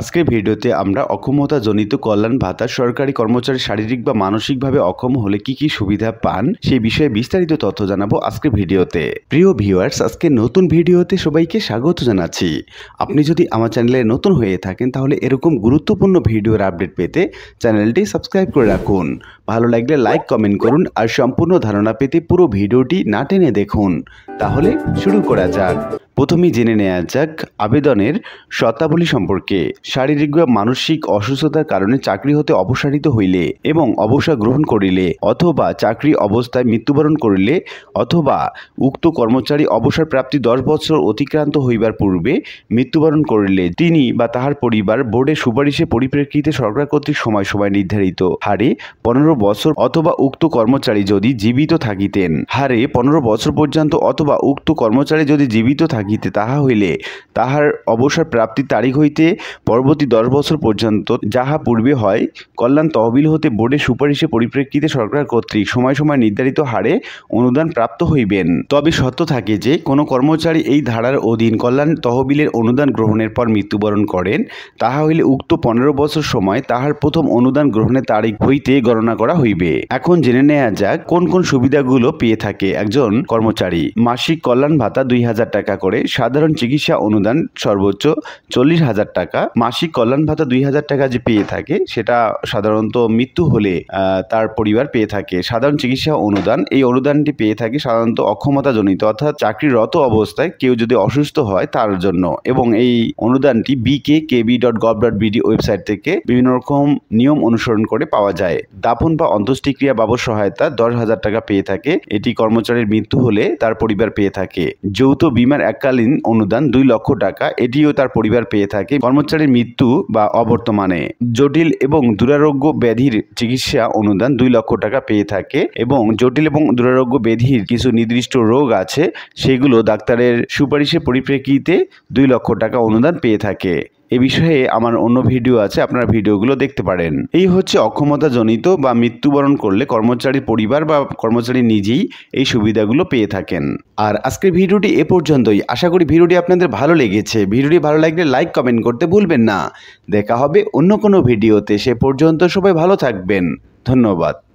আজকের ভিডিওতে আমরা অক্ষমতাজনিত কল্যাণ ভাতা সরকারি কর্মচারী শারীরিক বা মানসিকভাবে অক্ষম হলে কি কি সুবিধা পান সেই বিষয়ে বিস্তারিত তথ্য জানাবো আজকের ভিডিওতে প্রিয় ভিউয়ার্স আজকে নতুন ভিডিওতে সবাইকে স্বাগত জানাচ্ছি আপনি যদি আমার চ্যানেলে নতুন হয়ে থাকেন তাহলে এরকম গুরুত্বপূর্ণ ভিডিওর আপডেট পেতে চ্যানেলটি সাবস্ক্রাইব করে রাখুন ভালো লাগলে লাইক কমেন্ট করুন আর সম্পূর্ণ ধারণা পেতে পুরো ভিডিওটি না টেনে দেখুন তাহলে শুরু করা যাক প্রথমেই জেনে নেওয়া যাক আবেদনের শর্তাবলী সম্পর্কে শারীরিক বা মানসিক অসুস্থতার কারণে চাকরি হতে অপসারিত হইলে এবং অবসর গ্রহণ করিলে অথবা চাকরি অবস্থায় মৃত্যুবরণ করিলে অথবা উক্ত কর্মচারী অবসর প্রাপ্তি দশ বছর অতিক্রান্ত হইবার পূর্বে মৃত্যুবরণ করিলে তিনি বা তাহার পরিবার বোর্ডের সুপারিশের পরিপ্রেক্ষিতে সরকার কর্তৃক সময় সময় নির্ধারিত হারে পনেরো বছর অথবা উক্ত কর্মচারী যদি জীবিত থাকিতেন হারে পনেরো বছর পর্যন্ত অথবা উক্ত কর্মচারী যদি জীবিত থাকিতে তাহা হইলে তাহার অবসর প্রাপ্তির তারিখ হইতে পরবর্তী দশ বছর পর্যন্ত যাহা পূর্বে হয় কল্যাণ তহবিল হতে বোর্ডের সুপারিশের পরিপ্রেক্ষিতে সরকার কর্তৃক সময় সময় নির্ধারিত হারে অনুদান প্রাপ্ত হইবেন তবে সত্য থাকে যে কোনো কর্মচারী এই ধারার অধীন কল্যাণ তহবিলের অনুদান গ্রহণের পর মৃত্যুবরণ করেন তাহা হইলে উক্ত পনেরো বছর সময় তাহার প্রথম অনুদান গ্রহণের তারিখ হইতে গণনা করা হইবে এখন জেনে নেওয়া যাক কোন কোন সুবিধাগুলো পেয়ে থাকে একজন কর্মচারী মাসিক কল্যাণ ভাতা দুই হাজার টাকা করে সাধারণ চিকিৎসা অনুদান সর্বোচ্চ চল্লিশ হাজার টাকা মাসিক কল্যাণ ভাতা দুই হাজার টাকা যে পেয়ে থাকে সেটা সাধারণত মৃত্যু হলে তার পরিবার পেয়ে থাকে সাধারণ চিকিৎসা অনুদান এই অনুদানটি পেয়ে থাকে সাধারণত অক্ষমতাজনিত অর্থাৎ চাকরিরত অবস্থায় কেউ যদি অসুস্থ হয় তার জন্য এবং এই অনুদানটি BK KB dot gov dot BD website থেকে বিভিন্ন রকম নিয়ম অনুসরণ করে পাওয়া যায় দাপন বা অন্ত্যেষ্টিক্রিয়া বাবদ সহায়তা দশ হাজার টাকা পেয়ে থাকে এটি কর্মচারীর মৃত্যু হলে তার পরিবার পেয়ে থাকে যৌথ বিমার এককালীন অনুদান দুই লক্ষ টাকা এটিও তার পরিবার পেয়ে থাকে কর্মচারীর মৃত্যু বা অবর্তমানে জটিল এবং দুরারোগ্য ব্যাধির চিকিৎসা অনুদান দুই লক্ষ টাকা পেয়ে থাকে এবং জটিল এবং দুরারোগ্য ব্যাধির কিছু নির্দিষ্ট রোগ আছে সেগুলো ডাক্তারের সুপারিশের পরিপ্রেক্ষিতে দুই লক্ষ টাকা অনুদান পেয়ে থাকে এ বিষয়ে আমার অন্য ভিডিও আছে আপনারা ভিডিওগুলো দেখতে পারেন এই হচ্ছে অক্ষমতাজনিত বা মৃত্যুবরণ করলে কর্মচারীর পরিবার বা কর্মচারী নিজেই এই সুবিধাগুলো পেয়ে থাকেন আর আজকের ভিডিওটি এ পর্যন্তই আশা করি ভিডিওটি আপনাদের ভালো লেগেছে ভিডিওটি ভালো লাগলে লাইক কমেন্ট করতে ভুলবেন না দেখা হবে অন্য কোনো ভিডিওতে সে পর্যন্ত সবাই ভালো থাকবেন ধন্যবাদ